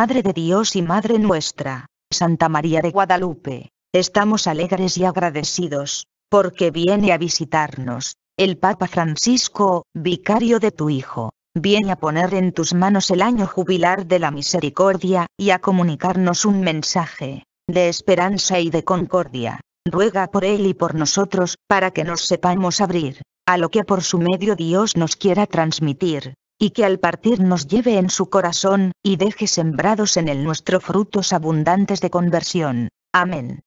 Madre de Dios y Madre nuestra, Santa María de Guadalupe, estamos alegres y agradecidos, porque viene a visitarnos, el Papa Francisco, vicario de tu Hijo, viene a poner en tus manos el año jubilar de la misericordia, y a comunicarnos un mensaje, de esperanza y de concordia. Ruega por Él y por nosotros, para que nos sepamos abrir, a lo que por su medio Dios nos quiera transmitir, y que al partir nos lleve en su corazón, y deje sembrados en el nuestro frutos abundantes de conversión. Amén.